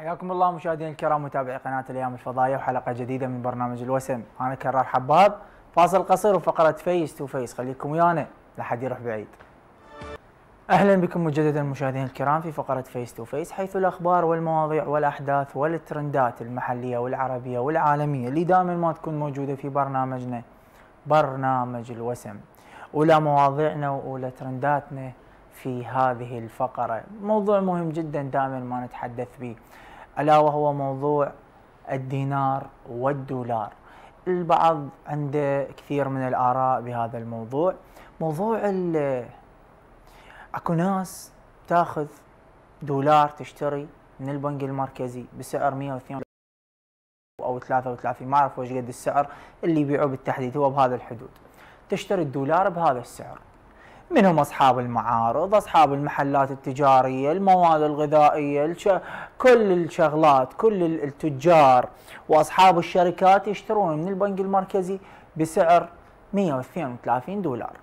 حياكم الله مشاهدينا الكرام متابعي قناه الايام الفضائيه وحلقه جديده من برنامج الوسم انا كرار حباب فاصل قصير وفقره فيس تو فيس خليكم ويانا لحد يروح بعيد اهلا بكم مجددا مشاهدينا الكرام في فقره فيس تو فيس حيث الاخبار والمواضيع والاحداث والترندات المحليه والعربيه والعالميه اللي دائما ما تكون موجوده في برنامجنا برنامج الوسم ولا مواضيعنا ولا ترنداتنا في هذه الفقره موضوع مهم جدا دائما ما نتحدث به الا وهو موضوع الدينار والدولار. البعض عنده كثير من الاراء بهذا الموضوع. موضوع ال اكو ناس تاخذ دولار تشتري من البنك المركزي بسعر 102 او 33 ما اعرف وش قد السعر اللي يبيعوه بالتحديد هو بهذا الحدود. تشتري الدولار بهذا السعر. منهم اصحاب المعارض، اصحاب المحلات التجاريه، المواد الغذائيه، الش... كل الشغلات، كل التجار واصحاب الشركات يشترون من البنك المركزي بسعر 132 دولار.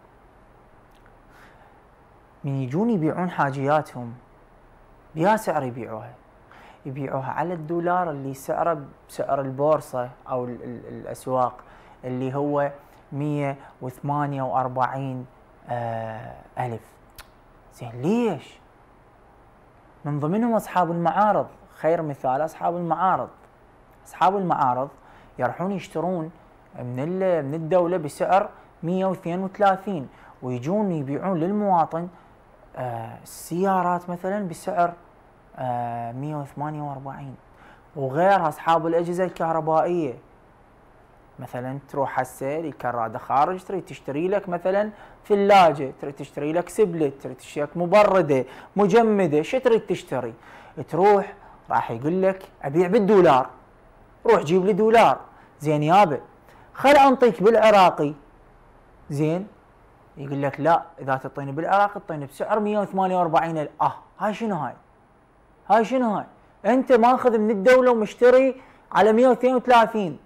من يجون يبيعون حاجياتهم بيا سعر يبيعوها يبيعوها على الدولار اللي سعره بسعر البورصه او الاسواق اللي هو 148 آه، ألف زين ليش؟ من ضمنهم أصحاب المعارض خير مثال أصحاب المعارض أصحاب المعارض يروحون يشترون من من الدولة بسعر 132 ويجون يبيعون للمواطن آه، السيارات مثلا بسعر 148 آه، وغيرها أصحاب الأجهزة الكهربائية مثلا تروح هسه لكراده خارج تريد تشتري لك مثلا ثلاجه، تريد تشتري لك سبلت، تريد تشتري لك مبرده، مجمده، شو تريد تشتري؟ تروح راح يقول لك ابيع بالدولار. روح جيب لي دولار، زين يابا خل انطيك بالعراقي. زين؟ يقول لك لا اذا تعطيني بالعراقي تعطيني بسعر 148 اه هاي شنو هاي؟ هاي شنو هاي؟ انت ماخذ من الدوله ومشتري على 132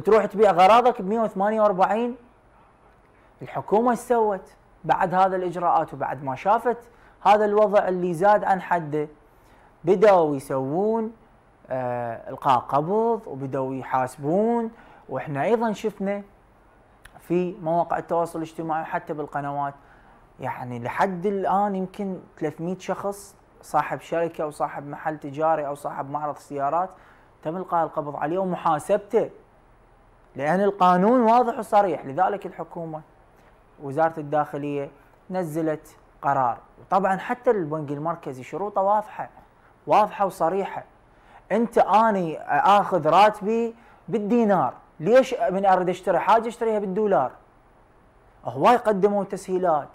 تروح تبيع غراضك ب 148 الحكومه ايش سوت؟ بعد هذا الاجراءات وبعد ما شافت هذا الوضع اللي زاد عن حده بداوا يسوون آه القاء قبض وبداوا يحاسبون واحنا ايضا شفنا في مواقع التواصل الاجتماعي وحتى بالقنوات يعني لحد الان يمكن 300 شخص صاحب شركه او صاحب محل تجاري او صاحب معرض سيارات تم القاء القبض عليه ومحاسبته لأن القانون واضح وصريح لذلك الحكومة وزارة الداخلية نزلت قرار وطبعا حتى البنك المركزي شروطه واضحة واضحة وصريحة أنت أني آخذ راتبي بالدينار ليش من أريد أشتري حاجة أشتريها بالدولار هواي قدموا تسهيلات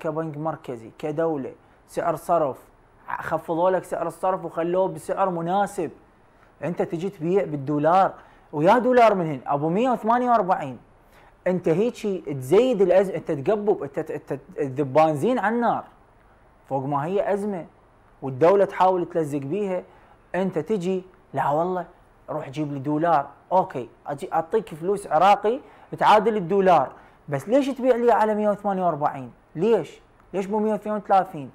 كبنك مركزي كدولة سعر صرف خفضوا لك سعر الصرف وخلوه بسعر مناسب انت تجي تبيع بالدولار ويا دولار من هنا ابو 148 انت هيك تزيد الازمه انت تقبب انت تذب بنزين على النار فوق ما هي ازمه والدوله تحاول تلزق بيها انت تجي لا والله روح جيب لي دولار اوكي اجي اعطيك فلوس عراقي تعادل الدولار بس ليش تبيع لي على 148 ليش ليش مو 132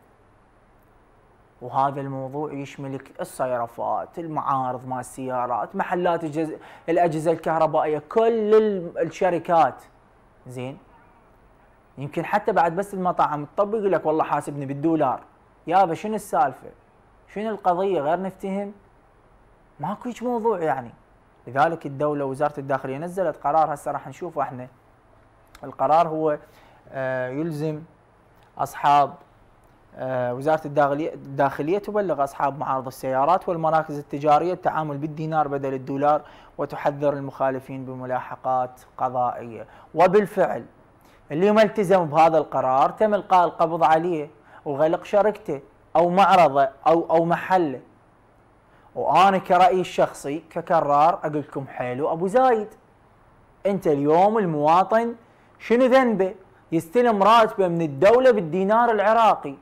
وهذا الموضوع يشمل الصيرفات، المعارض مال السيارات، محلات الجز... الاجهزه الكهربائيه، كل الشركات. زين؟ يمكن حتى بعد بس المطاعم تطبق يقول لك والله حاسبني بالدولار. يابا شنو السالفه؟ شنو القضيه غير نفتهم؟ ماكو هيك موضوع يعني. لذلك الدوله وزاره الداخليه نزلت قرار هسه راح نشوفه احنا. القرار هو آه، يلزم اصحاب آه، وزارة الداخلية, الداخلية تبلغ أصحاب معارض السيارات والمراكز التجارية التعامل بالدينار بدل الدولار وتحذر المخالفين بملاحقات قضائية وبالفعل اللي ما التزم بهذا القرار تم إلقاء القبض عليه وغلق شركته أو معرضه أو أو محله وأنا كرأيي الشخصي ككرار أقول لكم حلو أبو زايد أنت اليوم المواطن شنو ذنبه يستلم راتبه من الدولة بالدينار العراقي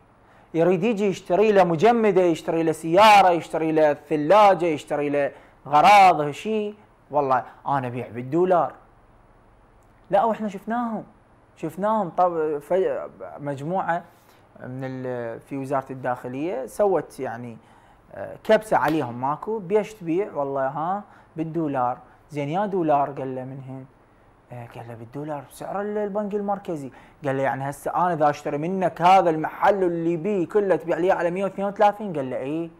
يريد يجي يشتري له مجمده يشتري له سياره يشتري له ثلاجه يشتري له غراض شيء والله انا ابيع بالدولار لا واحنا شفناهم شفناهم طب مجموعه من في وزاره الداخليه سوت يعني آه، كبسه عليهم ماكو بيش تبيع والله ها بالدولار زين يا دولار قال له منهم آه، قال له بالدولار بسعر البنك المركزي قال له يعني هسه انا اذا اشتري منك هذا المحل اللي بيه كله تبيع لي على 132 قال له اي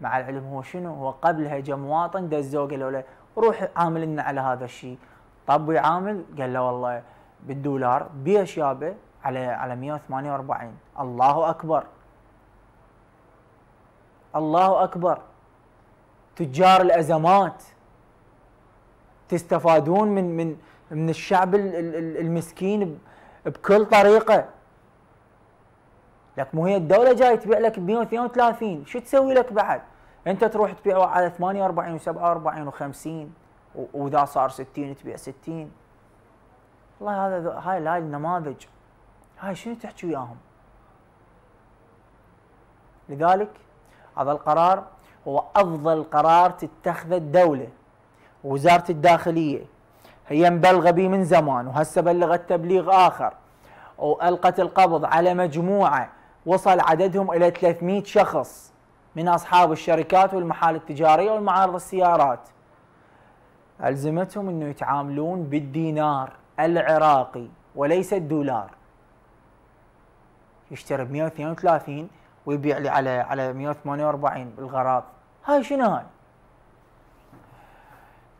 مع العلم هو شنو هو قبلها جاء مواطن دزوه قال له روح عامل لنا على هذا الشيء طب ويعامل قال له والله بالدولار بيع شابه على على 148 الله اكبر الله اكبر تجار الازمات تستفادون من من من الشعب المسكين بكل طريقه لك مو هي الدوله جاي تبيع لك ب 132 شو تسوي لك بعد؟ انت تروح تبيع على 48 و47 و50 واذا صار 60 تبيع 60 والله هذا هاي هاي النماذج هاي شنو تحكي وياهم؟ لذلك هذا القرار هو افضل قرار تتخذه الدوله وزاره الداخليه هي مبلغه به من زمان وهسه بلغت تبليغ اخر والقت القبض على مجموعه وصل عددهم الى 300 شخص من اصحاب الشركات والمحال التجاريه والمعارض السيارات الزمتهم انه يتعاملون بالدينار العراقي وليس الدولار يشتري ب 132 ويبيع لي على على 148 بالغراض هاي شنو هاي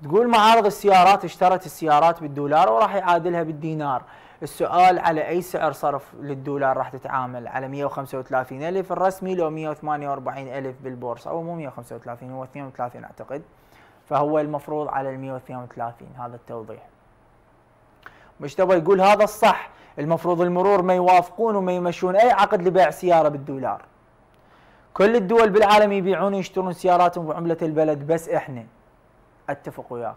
تقول معارض السيارات اشترت السيارات بالدولار وراح يعادلها بالدينار السؤال على اي سعر صرف للدولار راح تتعامل على 135 الف الرسمي لو 148 الف بالبورصه او مو 135 هو 32 اعتقد فهو المفروض على ال 132 هذا التوضيح مجتبى يقول هذا الصح المفروض المرور ما يوافقون وما يمشون اي عقد لبيع سياره بالدولار كل الدول بالعالم يبيعون ويشترون سياراتهم بعمله البلد بس احنا اتفق وياك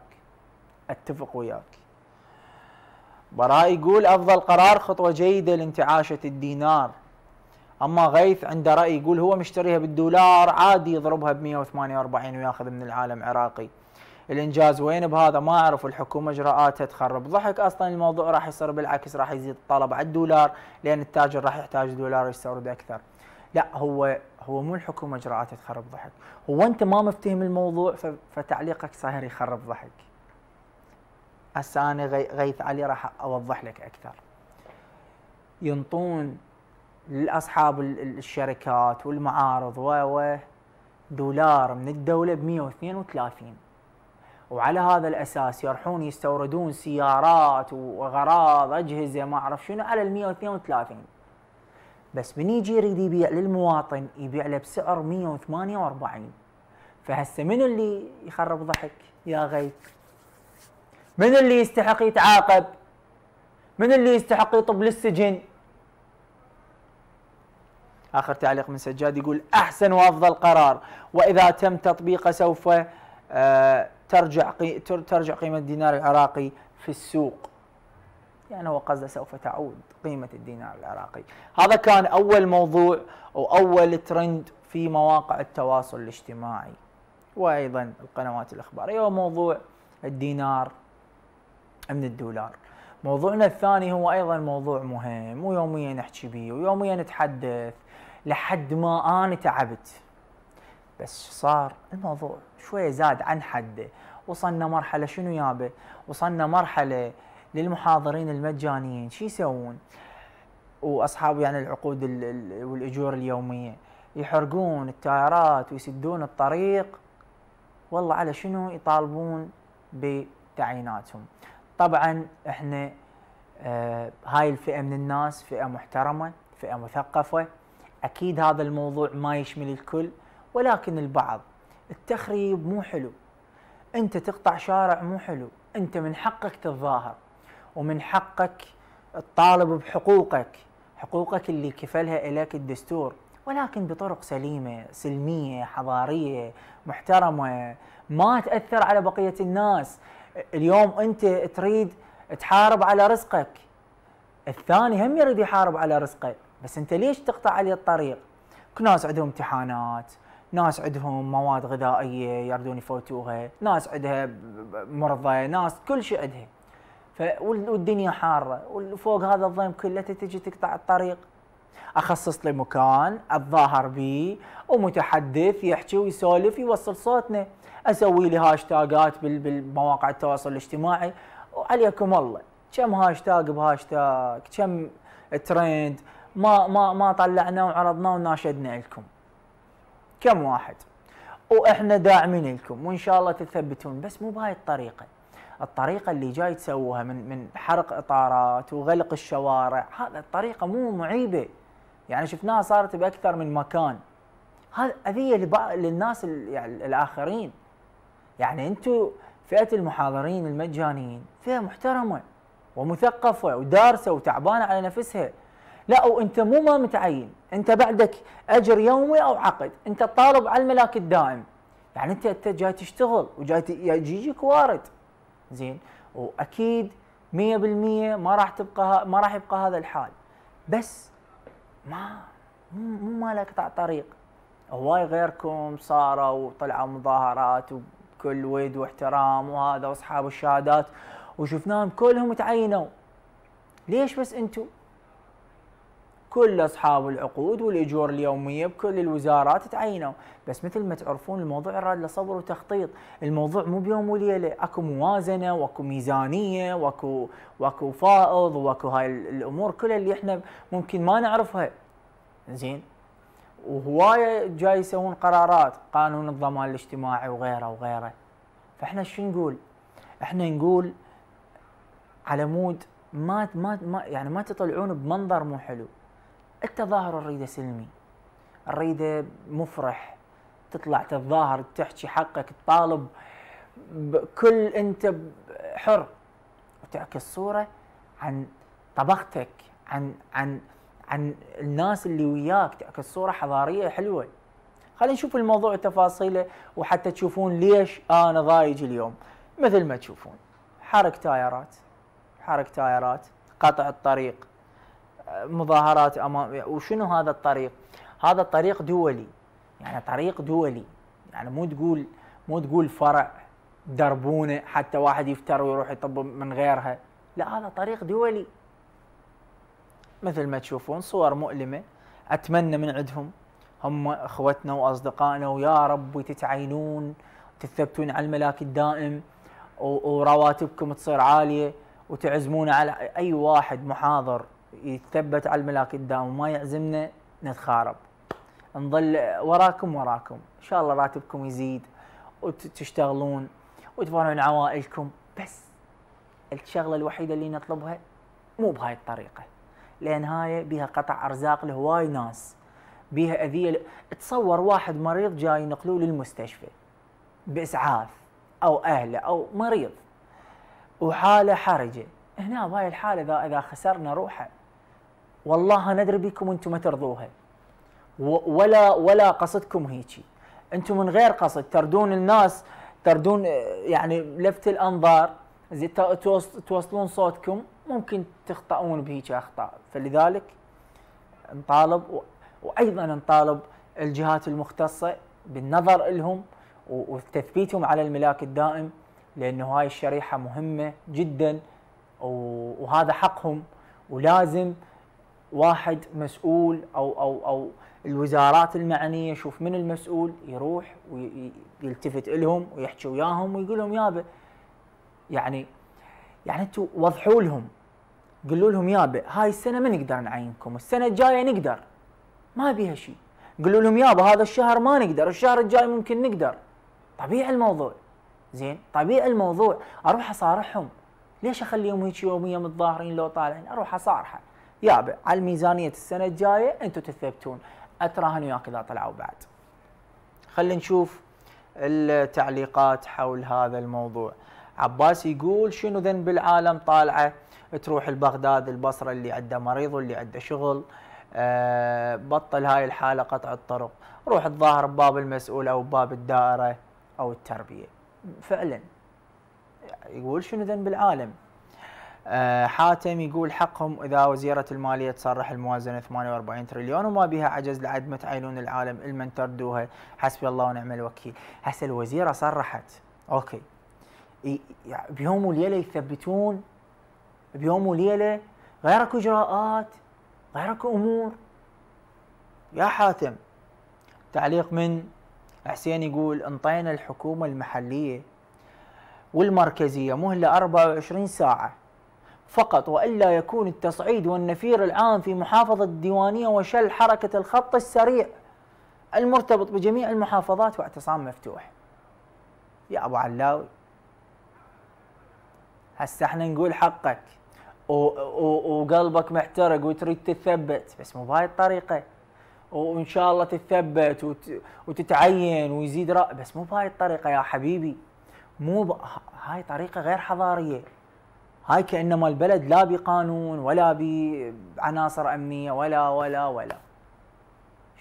اتفق وياك براء يقول افضل قرار خطوه جيده لانتعاشه الدينار اما غيث عنده راي يقول هو مشتريها بالدولار عادي يضربها ب 148 وياخذ من العالم عراقي الانجاز وين بهذا ما اعرف الحكومه اجراءاتها تخرب ضحك اصلا الموضوع راح يصير بالعكس راح يزيد الطلب على الدولار لان التاجر راح يحتاج دولار يستورد اكثر لا هو هو مو الحكومه اجراءاتها تخرب ضحك هو انت ما مفتهم الموضوع فتعليقك صاير يخرب ضحك هسه انا غيث علي راح اوضح لك اكثر ينطون لاصحاب الشركات والمعارض و دولار من الدوله ب 132 وعلى هذا الاساس يروحون يستوردون سيارات واغراض اجهزه ما اعرف شنو على ال 132 بس من يجي يريد يبيع للمواطن يبيع له بسعر 148 فهسه منو اللي يخرب ضحك يا غيث من اللي يستحق يتعاقب من اللي يستحق يطب للسجن آخر تعليق من سجاد يقول أحسن وأفضل قرار وإذا تم تطبيقه سوف آه، ترجع ترجع قيمة الدينار العراقي في السوق يعني هو قصده سوف تعود قيمة الدينار العراقي هذا كان أول موضوع وأول ترند في مواقع التواصل الاجتماعي وأيضا القنوات الإخبارية وموضوع الدينار من الدولار موضوعنا الثاني هو أيضا موضوع مهم ويوميا نحكي به ويوميا نتحدث لحد ما أنا تعبت بس صار الموضوع شوية زاد عن حده وصلنا مرحلة شنو يابه وصلنا مرحلة للمحاضرين المجانيين شو يسوون واصحاب يعني العقود والاجور اليوميه يحرقون التايرات ويسدون الطريق والله على شنو يطالبون بتعييناتهم طبعا احنا آه هاي الفئه من الناس فئه محترمه فئه مثقفه اكيد هذا الموضوع ما يشمل الكل ولكن البعض التخريب مو حلو انت تقطع شارع مو حلو انت من حقك تتظاهر ومن حقك الطالب بحقوقك حقوقك اللي كفلها إليك الدستور ولكن بطرق سليمة سلمية حضارية محترمة ما تأثر على بقية الناس اليوم أنت تريد تحارب على رزقك الثاني هم يريد يحارب على رزقه بس أنت ليش تقطع عليه الطريق ناس عندهم امتحانات ناس عندهم مواد غذائية يردون يفوتوها ناس عندها مرضى ناس كل شيء عندها والدنيا حاره وفوق هذا الضيم كله تجي تقطع الطريق اخصص لي مكان اتظاهر بي ومتحدث يحكي ويسولف يوصل صوتنا اسوي لي هاشتاجات بالمواقع التواصل الاجتماعي وعليكم الله كم هاشتاج بهاشتاج كم ترند ما ما ما طلعناه وعرضناه وناشدنا لكم كم واحد واحنا داعمين لكم وان شاء الله تثبتون بس مو بهاي الطريقه الطريقه اللي جاي تسووها من من حرق اطارات وغلق الشوارع هذا الطريقه مو معيبه يعني شفناها صارت باكثر من مكان هذا اذيه للناس يعني الاخرين يعني انتم فئه المحاضرين المجانيين فئه محترمه ومثقفه ودارسه وتعبانه على نفسها لا وانت مو ما متعين انت بعدك اجر يومي او عقد انت طالب على الملاك الدائم يعني انت جاي تشتغل وجاي يجيك وارد زين واكيد 100% ما راح تبقى ما راح يبقى هذا الحال بس ما مو ما لك طريق هواي غيركم صاروا وطلعوا مظاهرات وبكل ود واحترام وهذا واصحاب الشهادات وشفناهم كلهم تعينوا ليش بس انتم كل اصحاب العقود والاجور اليوميه بكل الوزارات تعينوا بس مثل ما تعرفون الموضوع يراد له صبر وتخطيط الموضوع مو بيوم وليله اكو موازنه واكو ميزانيه واكو واكو فائض واكو هاي الامور كلها اللي احنا ممكن ما نعرفها زين وهوايه جاي يسوون قرارات قانون الضمان الاجتماعي وغيره وغيره فاحنا شو نقول احنا نقول على مود ما ما يعني ما تطلعون بمنظر مو حلو التظاهر نريده سلمي نريده مفرح تطلع تتظاهر تحكي حقك تطالب بكل انت حر وتعكس صوره عن طبختك عن عن عن الناس اللي وياك تعكس صوره حضاريه حلوه خلينا نشوف الموضوع تفاصيله وحتى تشوفون ليش انا ضايج اليوم مثل ما تشوفون حرق تايرات حرق تايرات قطع الطريق مظاهرات امام وشنو هذا الطريق؟ هذا الطريق دولي يعني طريق دولي يعني مو تقول مو تقول فرع دربونه حتى واحد يفتر ويروح يطب من غيرها لا هذا طريق دولي مثل ما تشوفون صور مؤلمه اتمنى من عندهم هم اخوتنا واصدقائنا ويا رب تتعينون تثبتون على الملاك الدائم ورواتبكم تصير عاليه وتعزمون على اي واحد محاضر يتثبت على الملاك قدام وما يعزمنا نتخارب نظل وراكم وراكم ان شاء الله راتبكم يزيد وتشتغلون وتفرعون عوائلكم بس الشغله الوحيده اللي نطلبها مو بهاي الطريقه لان هاي بها قطع ارزاق لهواي ناس بها اذيه ل... تصور واحد مريض جاي ينقلوه للمستشفى باسعاف او اهله او مريض وحاله حرجه هنا بهاي الحاله اذا اذا خسرنا روحه والله ندري بكم انتم ما ترضوها ولا ولا قصدكم هيجي انتم من غير قصد تردون الناس تردون يعني لفت الانظار توصلون صوتكم ممكن تخطئون بهيك اخطاء فلذلك نطالب وايضا نطالب الجهات المختصه بالنظر لهم وتثبيتهم على الملاك الدائم لانه هاي الشريحه مهمه جدا وهذا حقهم ولازم واحد مسؤول او او او الوزارات المعنيه شوف من المسؤول يروح ويلتفت لهم ويحكي وياهم ويقول لهم يابا يعني يعني انتم وضحوا لهم قولوا لهم يابا هاي السنه ما نقدر نعينكم السنه الجايه نقدر ما بيها شيء قولوا لهم يابا هذا الشهر ما نقدر الشهر الجاي ممكن نقدر طبيعي الموضوع زين طبيعي الموضوع اروح اصارحهم ليش اخليهم هيك يوميا متظاهرين لو طالعين اروح اصارحه يابا على الميزانيه السنه الجايه انتم تثبتون اتراهن وياك اذا طلعوا بعد خلينا نشوف التعليقات حول هذا الموضوع عباس يقول شنو ذنب العالم طالعه تروح لبغداد البصره اللي عنده مريض واللي عنده شغل أه بطل هاي الحاله قطع الطرق روح الظاهر بباب المسؤول او بباب الدائره او التربيه فعلا يقول شنو ذنب العالم آه، حاتم يقول حقهم اذا وزيره الماليه تصرح الموازنه 48 تريليون وما بها عجز ما عينون العالم المن تردوها حسبي الله ونعم الوكيل هسه الوزيره صرحت اوكي بيوم وليله يثبتون بيوم وليله غير اكو اجراءات غير اكو امور يا حاتم تعليق من حسين يقول انطينا الحكومه المحليه والمركزيه مهله 24 ساعه فقط وإلا يكون التصعيد والنفير العام في محافظة الديوانية وشل حركة الخط السريع المرتبط بجميع المحافظات واعتصام مفتوح يا أبو علاوي هسه احنا نقول حقك وقلبك محترق وتريد تثبت بس مو بهاي الطريقه وان شاء الله تثبت وت... وتتعين ويزيد راي بس مو بهاي الطريقه يا حبيبي مو هاي طريقه غير حضاريه هاي كانما البلد لا بقانون ولا بعناصر امنيه ولا ولا ولا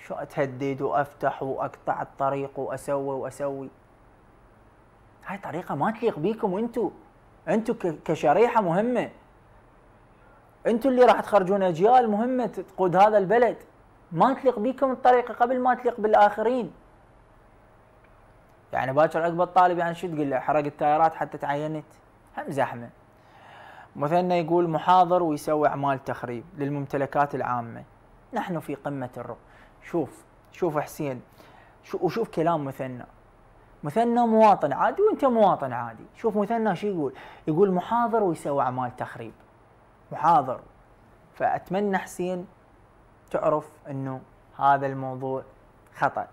شو اتهدد وافتح واقطع الطريق واسوي واسوي هاي طريقه ما تليق بيكم وانتو انتو كشريحه مهمه انتو اللي راح تخرجون اجيال مهمه تقود هذا البلد ما تليق بيكم الطريقه قبل ما تليق بالاخرين يعني باكر عقب الطالب يعني شو تقول له حرق التايرات حتى تعينت هم زحمه مثنى يقول محاضر ويسوي أعمال تخريب للممتلكات العامة نحن في قمة الرعب شوف شوف حسين شوف وشوف كلام مثنى مثنى مواطن عادي وانت مواطن عادي شوف مثنى شو يقول يقول محاضر ويسوي أعمال تخريب محاضر فأتمنى حسين تعرف أنه هذا الموضوع خطأ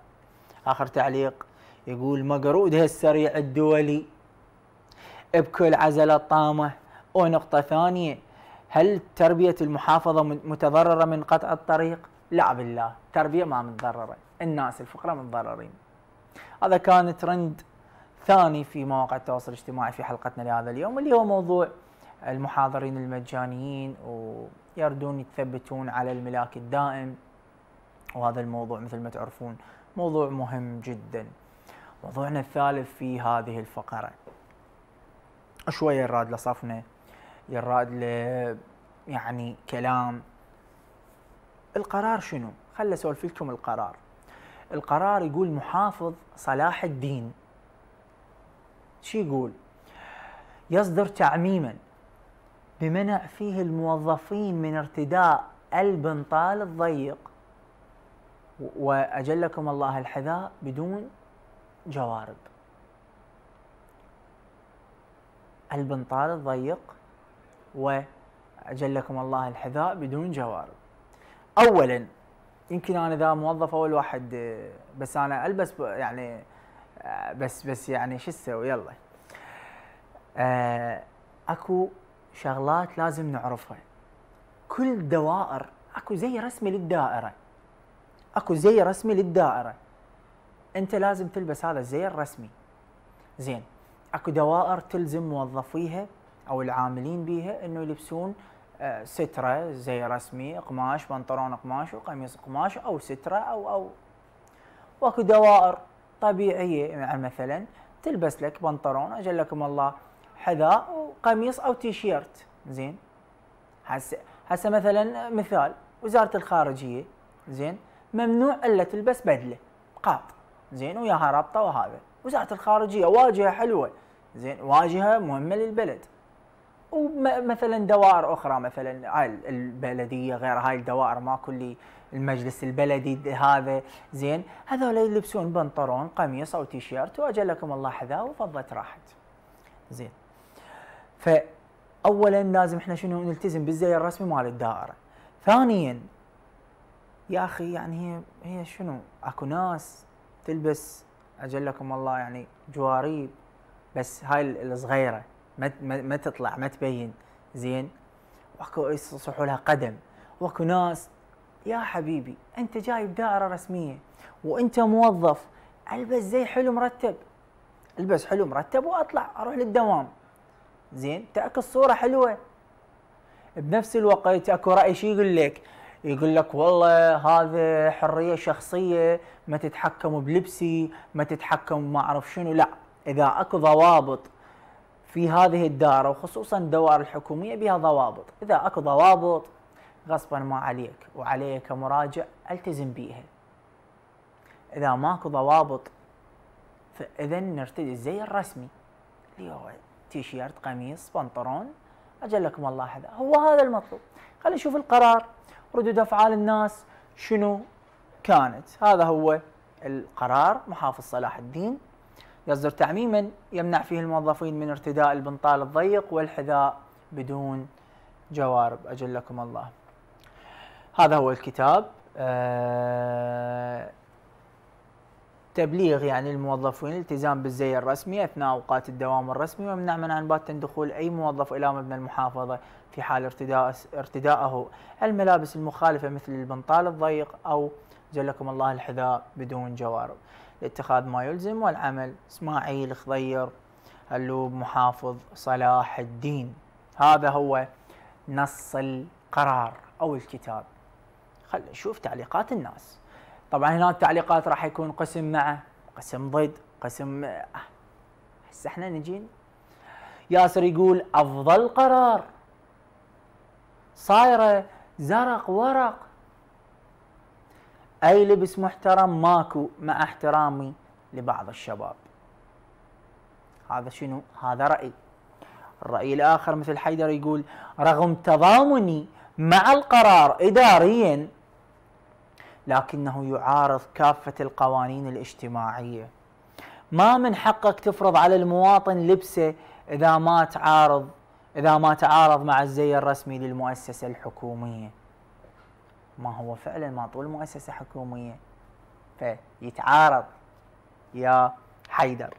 آخر تعليق يقول مقرود هالسريع الدولي بكل عزلة طامه ونقطة ثانية هل تربية المحافظة متضررة من قطع الطريق؟ لا بالله تربية ما متضررة الناس الفقراء متضررين هذا كان ترند ثاني في مواقع التواصل الاجتماعي في حلقتنا لهذا اليوم اللي هو موضوع المحاضرين المجانيين ويردون يتثبتون على الملاك الدائم وهذا الموضوع مثل ما تعرفون موضوع مهم جدا موضوعنا الثالث في هذه الفقرة شوية الراد لصفنا يراد له يعني كلام القرار شنو؟ خل اسولف لكم القرار. القرار يقول محافظ صلاح الدين. شو يقول؟ يصدر تعميما بمنع فيه الموظفين من ارتداء البنطال الضيق وأجلكم الله الحذاء بدون جوارب البنطال الضيق وجلكم الله الحذاء بدون جوارب أولا يمكن أنا ذا موظف أول واحد آه، بس أنا ألبس يعني آه، بس بس يعني شو اسوي يلا آه، اكو شغلات لازم نعرفها كل دوائر اكو زي رسمه للدائره اكو زي رسمي للدائره انت لازم تلبس هذا الزي الرسمي زين اكو دوائر تلزم موظفيها او العاملين بيها انه يلبسون آه، ستره زي رسمي قماش بنطلون قماش وقميص قماش او ستره او او واكو دوائر طبيعيه يعني مثلا تلبس لك بنطلون اجلكم الله حذاء وقميص او تيشيرت زين هسه هسه مثلا مثال وزاره الخارجيه زين ممنوع الا تلبس بدله قاط زين وياها رابطه وهذا وزاره الخارجيه واجهه حلوه زين واجهه مهمه للبلد ومثلا دوائر اخرى مثلا هاي البلديه غير هاي الدوائر ما كل المجلس البلدي هذا زين هذول يلبسون بنطلون قميص او تيشيرت واجلكم الله حذاء وفضت راحت زين فاولا لازم احنا شنو نلتزم بالزي الرسمي مال الدائره ثانيا يا اخي يعني هي هي شنو اكو ناس تلبس اجلكم الله يعني جواريب بس هاي الصغيره ما ما تطلع ما تبين زين واكو يصحوا لها قدم واكو ناس يا حبيبي انت جاي بدائره رسميه وانت موظف البس زي حلو مرتب البس حلو مرتب واطلع اروح للدوام زين تاكل صوره حلوه بنفس الوقت اكو راي شي يقول لك يقول لك والله هذا حريه شخصيه ما تتحكموا بلبسي ما تتحكموا ما اعرف شنو لا اذا اكو ضوابط في هذه الدائره وخصوصا الدوائر الحكوميه بها ضوابط، اذا اكو ضوابط غصبا ما عليك وعليك كمراجع التزم بيها. اذا ماكو ضوابط فاذا نرتدي الزي الرسمي اللي هو تيشيرت قميص بنطلون اجلكم الله هذا هو هذا المطلوب. خلينا نشوف القرار ردود افعال الناس شنو كانت؟ هذا هو القرار محافظ صلاح الدين يصدر تعميما يمنع فيه الموظفين من ارتداء البنطال الضيق والحذاء بدون جوارب أجلكم الله هذا هو الكتاب أه تبليغ يعني الموظفين الالتزام بالزي الرسمي اثناء اوقات الدوام الرسمي ويمنع منعا باتا دخول اي موظف الى مبنى المحافظه في حال ارتداء ارتدائه الملابس المخالفه مثل البنطال الضيق او جلكم الله الحذاء بدون جوارب. لاتخاذ ما يلزم والعمل اسماعيل خضير هلوب محافظ صلاح الدين هذا هو نص القرار او الكتاب خلينا نشوف تعليقات الناس طبعا هنا التعليقات راح يكون قسم مع قسم ضد قسم هسه احنا نجي ياسر يقول افضل قرار صايره زرق ورق أي لبس محترم ماكو مع احترامي لبعض الشباب هذا شنو؟ هذا رأي الرأي الآخر مثل حيدر يقول رغم تضامني مع القرار إداريا لكنه يعارض كافة القوانين الاجتماعية ما من حقك تفرض على المواطن لبسه إذا ما تعارض إذا ما تعارض مع الزي الرسمي للمؤسسة الحكومية ما هو فعلا ما طول مؤسسه حكوميه فيتعارض يا حيدر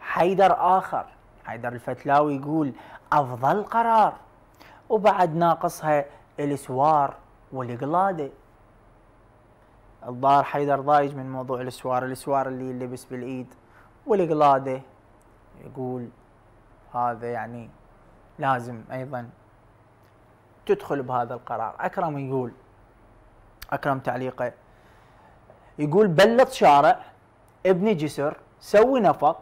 حيدر اخر حيدر الفتلاوي يقول افضل قرار وبعد ناقصها السوار والقلاده الظاهر حيدر ضايج من موضوع السوار السوار اللي يلبس بالايد والقلاده يقول هذا يعني لازم ايضا تدخل بهذا القرار اكرم يقول اكرم تعليقه يقول بلط شارع ابني جسر سوي نفق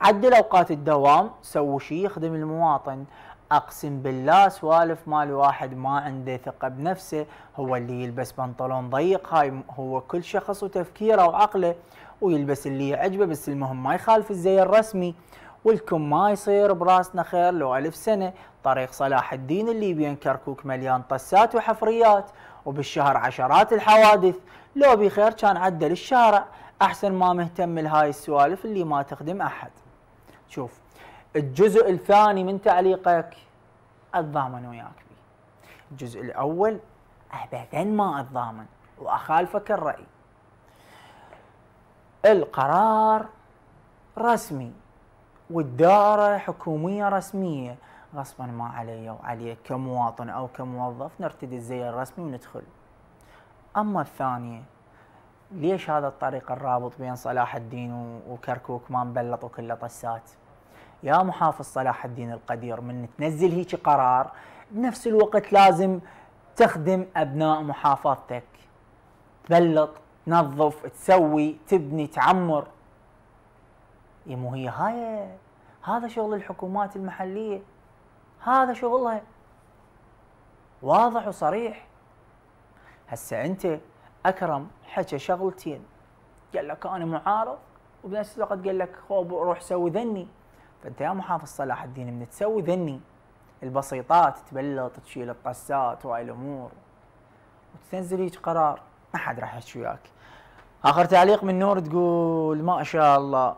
عدل اوقات الدوام سوي شيء يخدم المواطن اقسم بالله سوالف مال واحد ما عنده ثقه بنفسه هو اللي يلبس بنطلون ضيق هاي هو كل شخص وتفكيره وعقله ويلبس اللي يعجبه بس المهم ما يخالف الزي الرسمي ولكم ما يصير براسنا خير لو ألف سنة طريق صلاح الدين اللي بين كركوك مليان طسات وحفريات وبالشهر عشرات الحوادث لو بخير كان عدل الشارع أحسن ما مهتم لهاي السوالف اللي ما تخدم أحد شوف الجزء الثاني من تعليقك أتضامن وياك الجزء الأول أبدا ما أتضامن وأخالفك الرأي القرار رسمي والدارة حكومية رسمية غصبا ما علي وعليك كمواطن أو كموظف نرتدي الزي الرسمي وندخل أما الثانية ليش هذا الطريق الرابط بين صلاح الدين وكركوك ما مبلط وكله طسات يا محافظ صلاح الدين القدير من تنزل هيك قرار بنفس الوقت لازم تخدم أبناء محافظتك تبلط تنظف تسوي تبني تعمر اي مو هي هاي هذا شغل الحكومات المحليه هذا شغلها واضح وصريح هسه انت اكرم حكى شغلتين قال لك انا معارض وبنفس الوقت قال لك خوب روح سوي ذني فانت يا محافظ صلاح الدين من تسوي ذني البسيطات تبلط تشيل الطسات وهاي الامور وتنزل هيك قرار ما حد راح يحكي وياك اخر تعليق من نور تقول ما شاء الله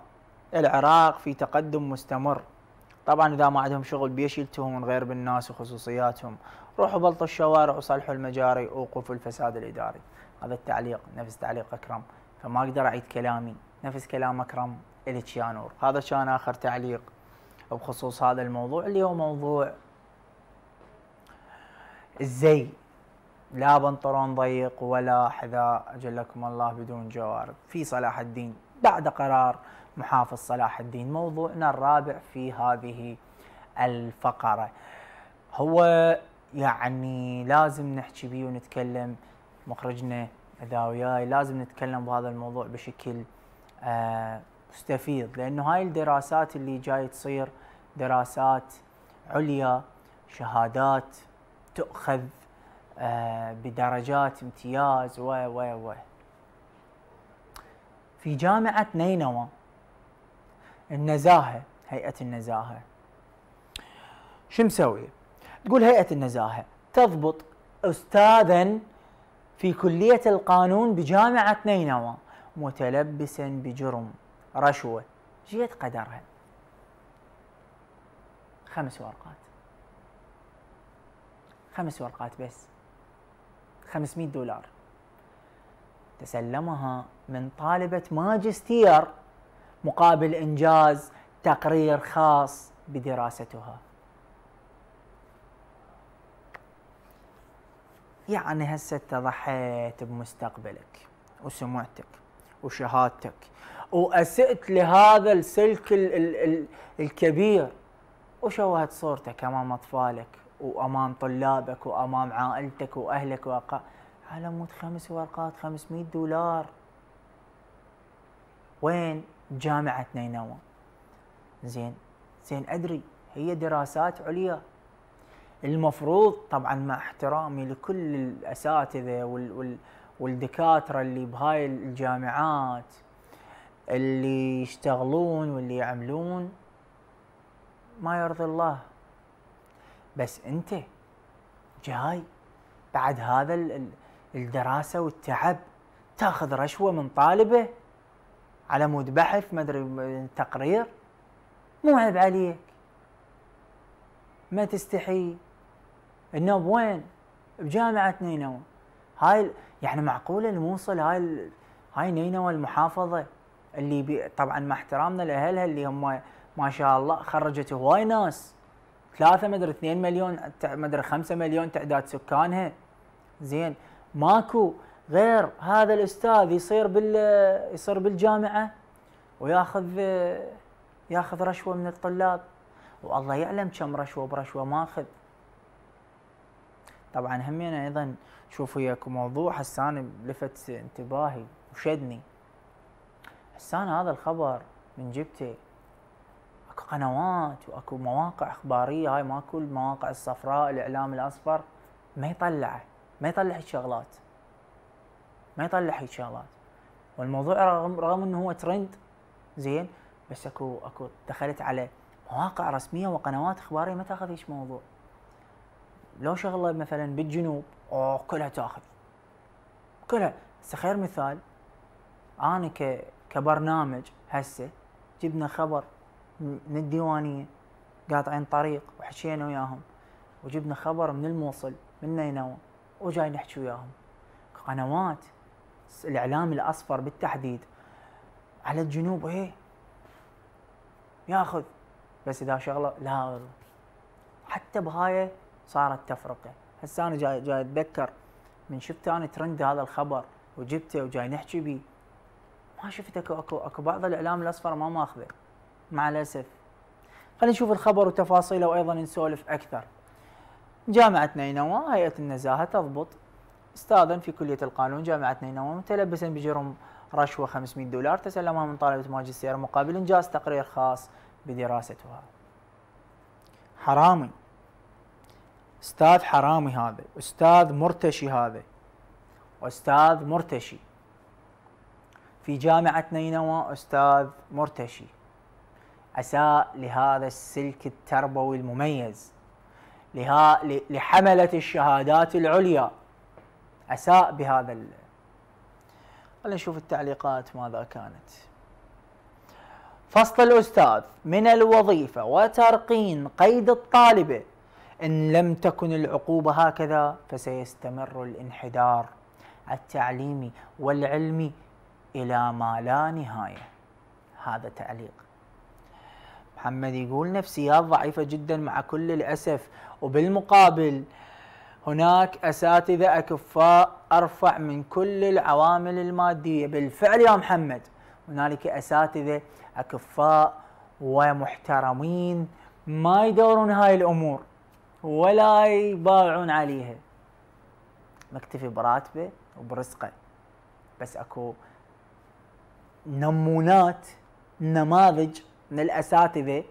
العراق في تقدم مستمر طبعا اذا ما عندهم شغل بيشيلتهم من غير بالناس وخصوصياتهم روحوا بلطوا الشوارع وصلحوا المجاري ووقفوا الفساد الاداري هذا التعليق نفس تعليق اكرم فما اقدر اعيد كلامي نفس كلام اكرم نور هذا كان اخر تعليق بخصوص هذا الموضوع اللي هو موضوع الزي لا بنطلون ضيق ولا حذاء اجلكم الله بدون جوارب في صلاح الدين بعد قرار محافظ صلاح الدين موضوعنا الرابع في هذه الفقرة هو يعني لازم نحكي بيه ونتكلم مخرجنا إذا وياي لازم نتكلم بهذا الموضوع بشكل آه، مستفيض لأنه هاي الدراسات اللي جاي تصير دراسات عليا شهادات تؤخذ آه، بدرجات امتياز و و و في جامعة نينوى النزاهه هيئه النزاهه شو مسوي؟ تقول هيئه النزاهه تضبط استاذا في كليه القانون بجامعه نينوى متلبسا بجرم رشوه جيت قدرها خمس ورقات خمس ورقات بس 500 دولار تسلمها من طالبة ماجستير مقابل إنجاز تقرير خاص بدراستها يعني هسه ضحيت بمستقبلك وسمعتك وشهادتك وأسئت لهذا السلك الـ الـ الـ الكبير وشوهت صورتك أمام أطفالك وأمام طلابك وأمام عائلتك وأهلك وأقا على مود خمس ورقات 500 دولار وين جامعة نينوى زين زين أدري هي دراسات عليا المفروض طبعا مع احترامي لكل الأساتذة وال وال والدكاترة اللي بهاي الجامعات اللي يشتغلون واللي يعملون ما يرضي الله بس انت جاي بعد هذا الدراسة والتعب تاخذ رشوة من طالبه على مود بحث ما ادري تقرير مو عيب عليك ما تستحي النوب وين بجامعة نينوى هاي يعني معقولة الموصل هاي هاي نينوى المحافظة اللي بي طبعا مع احترامنا لاهلها اللي هم ما شاء الله خرجت هواي ناس ثلاثة مدري اثنين مليون مدري خمسة مليون تعداد سكانها زين ماكو غير هذا الاستاذ يصير بال يصير بالجامعه وياخذ ياخذ رشوه من الطلاب والله يعلم كم رشوه برشوه ماخذ طبعا همين ايضا شوف وياكم موضوع هسه انا لفت انتباهي وشدني هسه هذا الخبر من جبته اكو قنوات واكو مواقع اخباريه هاي ماكو المواقع الصفراء الاعلام الاصفر ما يطلعه ما يطلع الشغلات ما يطلع هيك شغلات والموضوع رغم رغم انه هو ترند زين بس اكو اكو دخلت على مواقع رسميه وقنوات اخباريه ما تاخذ هيك موضوع لو شغله مثلا بالجنوب او كلها تاخذ كلها خير مثال انا ك كبرنامج هسه جبنا خبر من الديوانيه قاطعين طريق وحشينا وياهم وجبنا خبر من الموصل من نينوى وجاي نحكي وياهم قنوات الاعلام الاصفر بالتحديد على الجنوب ايه ياخذ بس اذا شغله لا حتى بهاي صارت تفرقه هسه انا جاي جاي اتذكر من شفت انا ترند هذا الخبر وجبته وجاي نحكي بيه ما شفت اكو اكو اكو بعض الاعلام الاصفر ما ماخذه مع الاسف خلينا نشوف الخبر وتفاصيله وايضا نسولف اكثر جامعة نينوى هيئة النزاهة تضبط استاذا في كليه القانون جامعه نينوى متلبسا بجرم رشوه 500 دولار تسلمها من طالبه ماجستير مقابل انجاز تقرير خاص بدراستها. حرامي استاذ حرامي هذا، استاذ مرتشي هذا. استاذ مرتشي في جامعه نينوى استاذ مرتشي اساء لهذا السلك التربوي المميز لها لحمله الشهادات العليا اساء بهذا ال... خلينا نشوف التعليقات ماذا كانت فصل الاستاذ من الوظيفه وترقين قيد الطالبه ان لم تكن العقوبه هكذا فسيستمر الانحدار التعليمي والعلمي الى ما لا نهايه هذا تعليق محمد يقول نفسيات ضعيفه جدا مع كل الاسف وبالمقابل هناك اساتذه اكفاء ارفع من كل العوامل الماديه بالفعل يا محمد هنالك اساتذه اكفاء ومحترمين ما يدورون هاي الامور ولا يبايعون عليها مكتفي براتبه وبرزقه بس اكو نمونات نماذج من الاساتذه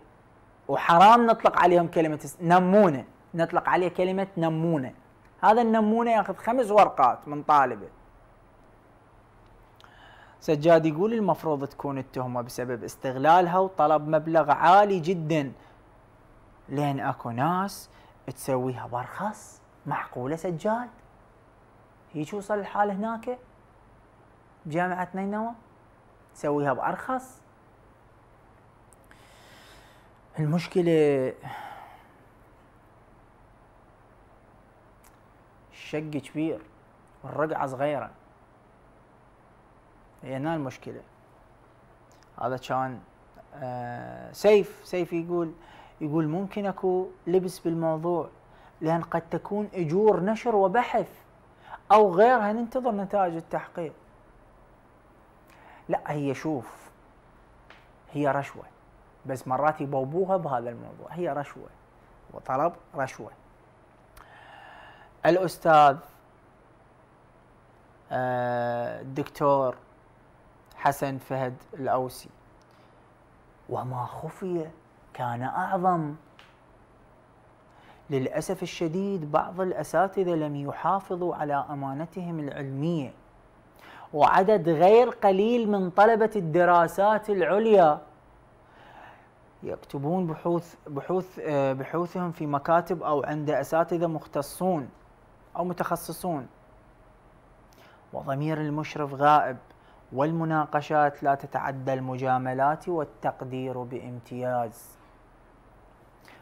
وحرام نطلق عليهم كلمه نمونه نطلق عليه كلمه نمونه هذا النمونه ياخذ خمس ورقات من طالبه سجاد يقول المفروض تكون التهمه بسبب استغلالها وطلب مبلغ عالي جدا لان اكو ناس تسويها برخص معقوله سجاد هيك وصل الحال هناك بجامعه نينوى تسويها بارخص المشكله الشق كبير والرقعة صغيرة إيه، هنا المشكلة هذا كان آه سيف سيف يقول يقول ممكن اكو لبس بالموضوع لأن قد تكون أجور نشر وبحث أو غيرها ننتظر نتائج التحقيق لا هي شوف هي رشوة بس مرات يبوبوها بهذا الموضوع هي رشوة وطلب رشوة الاستاذ آه، الدكتور حسن فهد الاوسي وما خفي كان اعظم للاسف الشديد بعض الاساتذه لم يحافظوا على امانتهم العلميه وعدد غير قليل من طلبه الدراسات العليا يكتبون بحوث بحوث آه، بحوثهم في مكاتب او عند اساتذه مختصون أو متخصصون وضمير المشرف غائب والمناقشات لا تتعدى المجاملات والتقدير بامتياز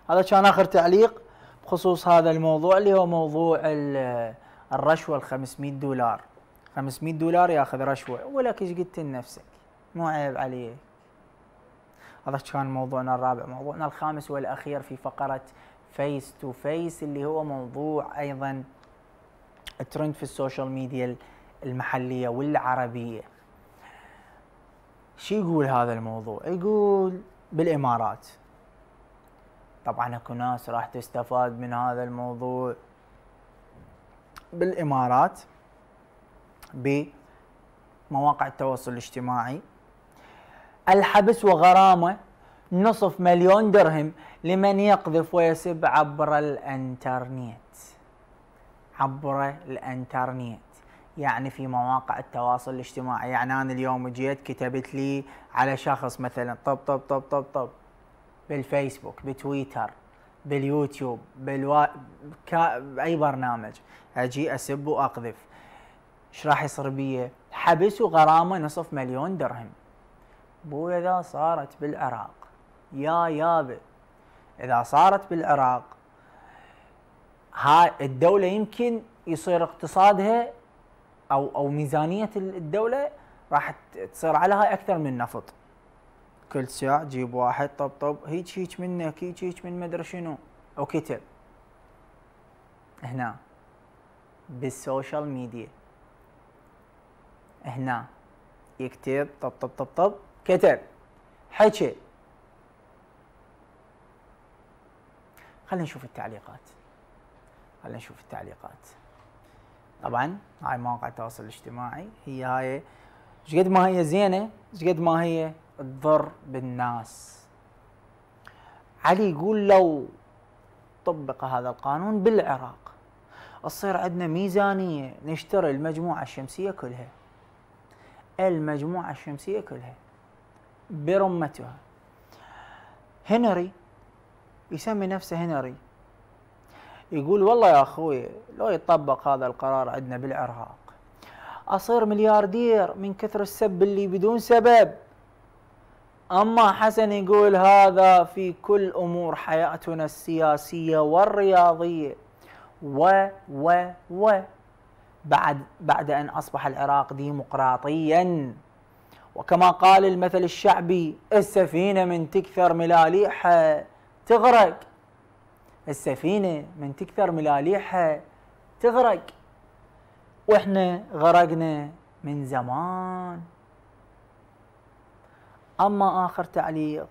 هذا كان آخر تعليق بخصوص هذا الموضوع اللي هو موضوع الرشوة ال 500 دولار 500 دولار ياخذ رشوة ولك ايش قلت لنفسك مو عيب عليك هذا كان موضوعنا الرابع موضوعنا الخامس والأخير في فقرة فيس تو فيس اللي هو موضوع أيضا ترند في السوشيال ميديا المحليه والعربيه شو يقول هذا الموضوع يقول بالامارات طبعا اكو ناس راح تستفاد من هذا الموضوع بالامارات بمواقع التواصل الاجتماعي الحبس وغرامه نصف مليون درهم لمن يقذف ويسب عبر الانترنت عبر الانترنت يعني في مواقع التواصل الاجتماعي يعني انا اليوم جيت كتبت لي على شخص مثلا طب طب طب طب طب بالفيسبوك بتويتر باليوتيوب بالوا... كا... باي برنامج اجي اسب واقذف ايش راح يصير بي حبس وغرامه نصف مليون درهم بو اذا صارت بالعراق يا يابي اذا صارت بالعراق الدولة يمكن يصير اقتصادها او او ميزانية الدولة راح تصير على هاي اكثر من نفط كل ساعة جيب واحد طب طب هيك هيك منك هيك هيك من مدري شنو وكتب. هنا بالسوشيال ميديا هنا يكتب طب طب طب طب كتب حكي خلينا نشوف التعليقات خلينا نشوف التعليقات طبعا هاي مواقع التواصل الاجتماعي هي هاي ايش قد ما هي زينه ايش قد ما هي تضر بالناس علي يقول لو طبق هذا القانون بالعراق تصير عندنا ميزانيه نشتري المجموعه الشمسيه كلها المجموعه الشمسيه كلها برمتها هنري يسمي نفسه هنري يقول والله يا اخوي لو يطبق هذا القرار عندنا بالعراق اصير ملياردير من كثر السب اللي بدون سبب اما حسن يقول هذا في كل امور حياتنا السياسيه والرياضيه و و و بعد بعد ان اصبح العراق ديمقراطيا وكما قال المثل الشعبي السفينه من تكثر ملاليحها تغرق السفينه من تكثر ملاليحها تغرق واحنا غرقنا من زمان اما اخر تعليق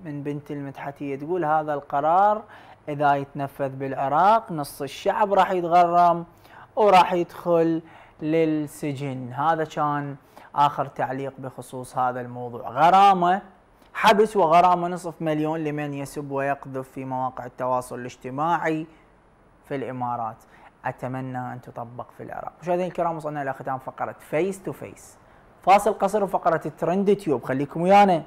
من بنت المدحتيه تقول هذا القرار اذا يتنفذ بالعراق نص الشعب راح يتغرم وراح يدخل للسجن هذا كان اخر تعليق بخصوص هذا الموضوع غرامه حبس وغرامة نصف مليون لمن يسب ويقذف في مواقع التواصل الاجتماعي في الإمارات أتمنى أن تطبق في العراق مشاهدينا الكرام وصلنا إلى ختام فقرة فيس تو فيس فاصل قصر وفقرة الترند تيوب خليكم ويانا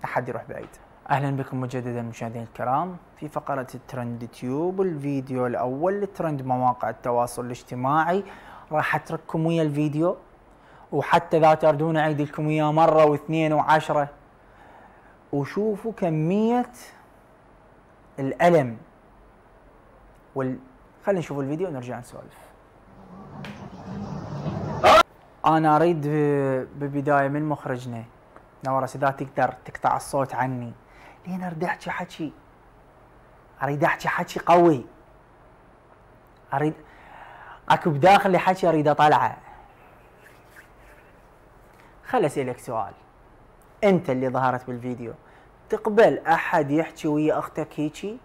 لا حد يروح بعيد أهلا بكم مجددا مشاهدينا الكرام في فقرة الترند تيوب الفيديو الأول لترند مواقع التواصل الاجتماعي راح أترككم ويا الفيديو وحتى اذا تردون أعيد لكم إياه مرة واثنين وعشرة وشوفوا كمية الألم وال خلينا نشوف الفيديو ونرجع نسولف أنا أريد بالبداية من مخرجنا نورس إذا تقدر تقطع الصوت عني لين أريد أحكي حكي أريد أحكي حكي قوي أريد أكو بداخلي حكي أريد أطلعه خل أسألك سؤال انت اللي ظهرت بالفيديو تقبل احد يحكي ويا اختك هيجي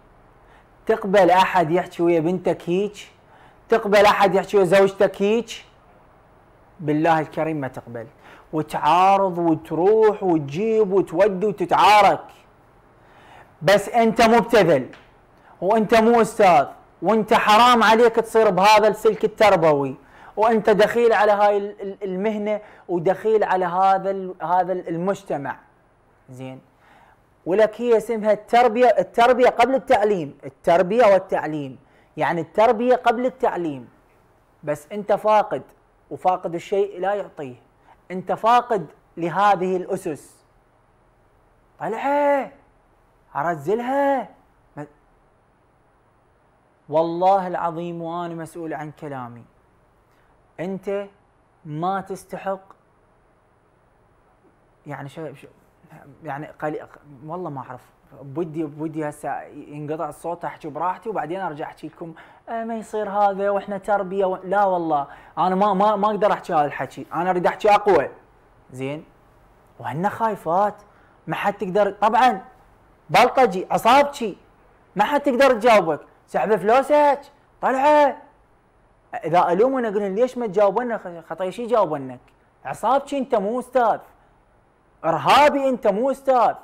تقبل احد يحكي ويا بنتك هيجي تقبل احد يحكي ويا زوجتك هيجي بالله الكريم ما تقبل وتعارض وتروح وتجيب وتودي وتتعارك بس انت مبتذل وانت مو استاذ وانت حرام عليك تصير بهذا السلك التربوي وانت دخيل على هاي المهنه ودخيل على هذا هذا المجتمع زين ولك هي اسمها التربيه التربيه قبل التعليم التربيه والتعليم يعني التربيه قبل التعليم بس انت فاقد وفاقد الشيء لا يعطيه انت فاقد لهذه الاسس طلعها ارزلها والله العظيم وانا مسؤول عن كلامي انت ما تستحق يعني شو يعني قلي والله ما اعرف بودي بودي هسه ينقطع الصوت احكي براحتي وبعدين ارجع احكي لكم آه، ما يصير هذا واحنا تربيه و... لا والله انا ما ما ما اقدر احكي هذا الحكي انا اريد احكي اقوى زين وهن خايفات ما حد تقدر طبعا بلطجي عصابتي ما حد تقدر تجاوبك سحب فلوسك طلعه اذا الومنا اقول لهم ليش ما تجاوبنا خطا شي جاوبنك عصابتي انت مو استاذ ارهابي انت مو استاذ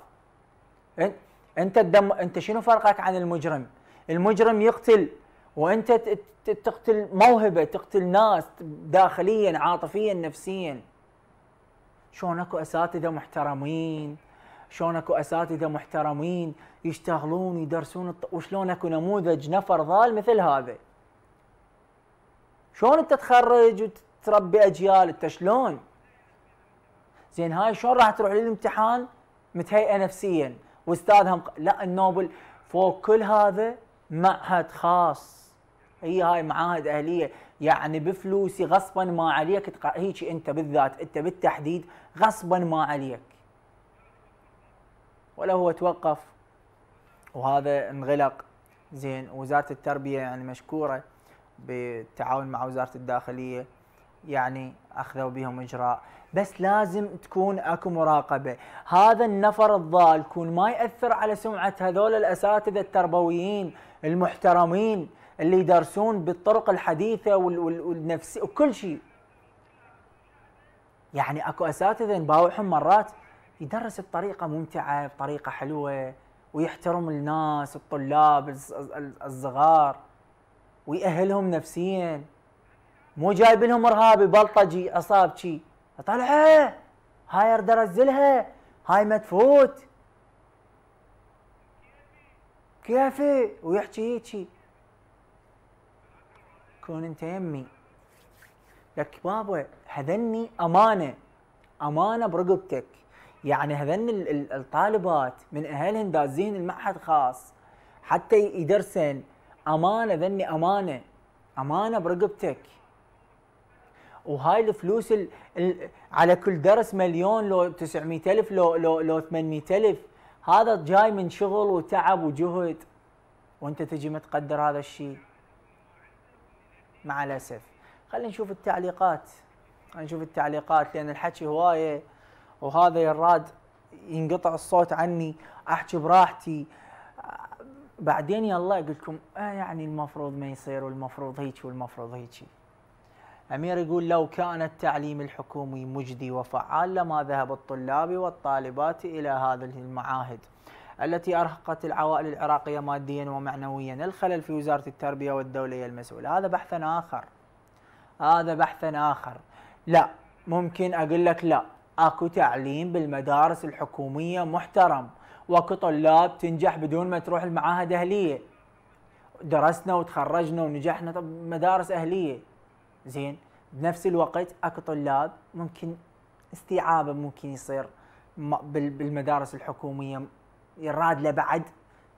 انت الدم انت شنو فرقك عن المجرم المجرم يقتل وانت تقتل موهبه تقتل ناس داخليا عاطفيا نفسيا شلون اكو اساتذه محترمين شلون اكو اساتذه محترمين يشتغلون يدرسون وشلون اكو نموذج نفر ضال مثل هذا شلون انت تخرج وتربي اجيال انت شلون؟ زين هاي شلون راح تروح للامتحان متهيئه نفسيا واستاذها مق... لا النوبل فوق كل هذا معهد خاص هي هاي معاهد اهليه يعني بفلوسي غصبا ما عليك تق... هيك انت بالذات انت بالتحديد غصبا ما عليك ولا هو توقف وهذا انغلق زين وزاره التربيه يعني مشكوره بالتعاون مع وزاره الداخليه يعني اخذوا بهم اجراء بس لازم تكون اكو مراقبه هذا النفر الضال يكون ما ياثر على سمعه هذول الاساتذه التربويين المحترمين اللي يدرسون بالطرق الحديثه والنفسي وكل شيء يعني اكو اساتذه نباوعهم مرات يدرس بطريقه ممتعه بطريقه حلوه ويحترم الناس الطلاب الصغار ويأهلهم نفسيا مو جايب لهم ارهابي بلطجي اصاب شي اطلعه إيه؟ هاي ارد انزلها هاي ما تفوت كيفي ويحكي هيجي كون انت يمي لك بابا هذني امانه امانه برقبتك يعني هذن الطالبات من اهلهن دازين المعهد خاص حتى يدرسن امانه ذني امانه امانه برقبتك وهاي الفلوس ال... ال... على كل درس مليون لو 900 الف لو لو لو 800 الف هذا جاي من شغل وتعب وجهد وانت تجي ما تقدر هذا الشيء مع الاسف خلينا نشوف التعليقات خلينا نشوف التعليقات لان الحكي هوايه وهذا يراد ينقطع الصوت عني احكي براحتي بعدين يلا يقول لكم آه يعني المفروض ما يصير والمفروض هيك والمفروض هيك أمير يقول لو كان التعليم الحكومي مجدي وفعال لما ذهب الطلاب والطالبات إلى هذه المعاهد التي أرهقت العوائل العراقية ماديا ومعنويا الخلل في وزارة التربية والدولة هي المسؤولة هذا بحث آخر هذا بحث آخر لا ممكن أقول لك لا أكو تعليم بالمدارس الحكومية محترم واكو طلاب تنجح بدون ما تروح المعاهد اهليه درسنا وتخرجنا ونجحنا طب مدارس اهليه زين بنفس الوقت اكو طلاب ممكن استيعابه ممكن يصير بالمدارس الحكوميه يراد له بعد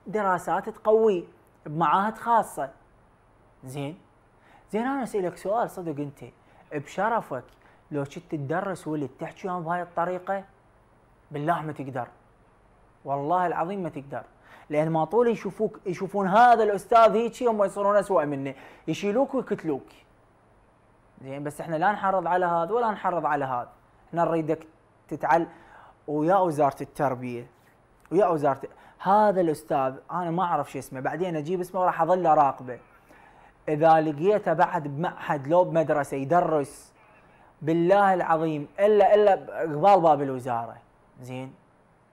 دراسات تقوي بمعاهد خاصه زين زين انا اسالك سؤال صدق انت بشرفك لو كنت تدرس ولد تحكي وياهم بهاي الطريقه بالله ما تقدر والله العظيم ما تقدر لان ما طول يشوفوك يشوفون هذا الاستاذ هيك هم يصيرون اسوء منه يشيلوك ويقتلوك زين بس احنا لا نحرض على هذا ولا نحرض على هذا احنا نريدك تتعل ويا وزاره التربيه ويا وزاره هذا الاستاذ انا ما اعرف شو اسمه بعدين اجيب اسمه وراح اظل اراقبه اذا لقيته بعد بمعهد لو بمدرسه يدرس بالله العظيم الا الا قبال باب الوزاره زين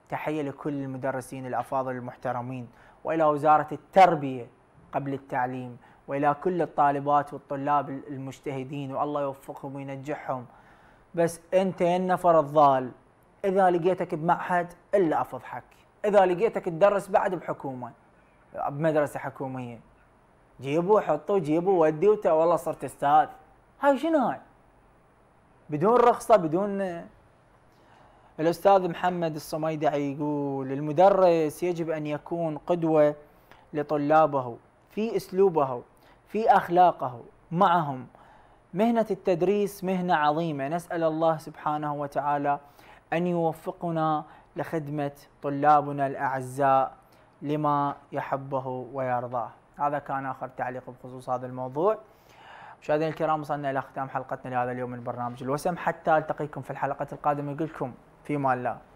تحية لكل المدرسين الأفاضل المحترمين وإلى وزارة التربية قبل التعليم وإلى كل الطالبات والطلاب المجتهدين والله يوفقهم وينجحهم بس أنت يا النفر الضال إذا لقيتك بمعهد إلا أفضحك إذا لقيتك تدرس بعد بحكومة بمدرسة حكومية جيبوا حطوا جيبوا ودي والله صرت استاذ هاي شنو هاي بدون رخصة بدون الأستاذ محمد الصميدعي يقول المدرس يجب أن يكون قدوة لطلابه في أسلوبه في أخلاقه معهم مهنة التدريس مهنة عظيمة نسأل الله سبحانه وتعالى أن يوفقنا لخدمة طلابنا الأعزاء لما يحبه ويرضاه هذا كان آخر تعليق بخصوص هذا الموضوع مشاهدينا الكرام وصلنا إلى ختام حلقتنا لهذا اليوم من برنامج الوسم حتى ألتقيكم في الحلقة القادمة يقول لكم في لا